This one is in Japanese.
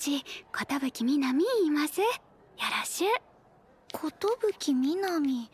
ち寿みなみいますよろしゅ寿みなみへえ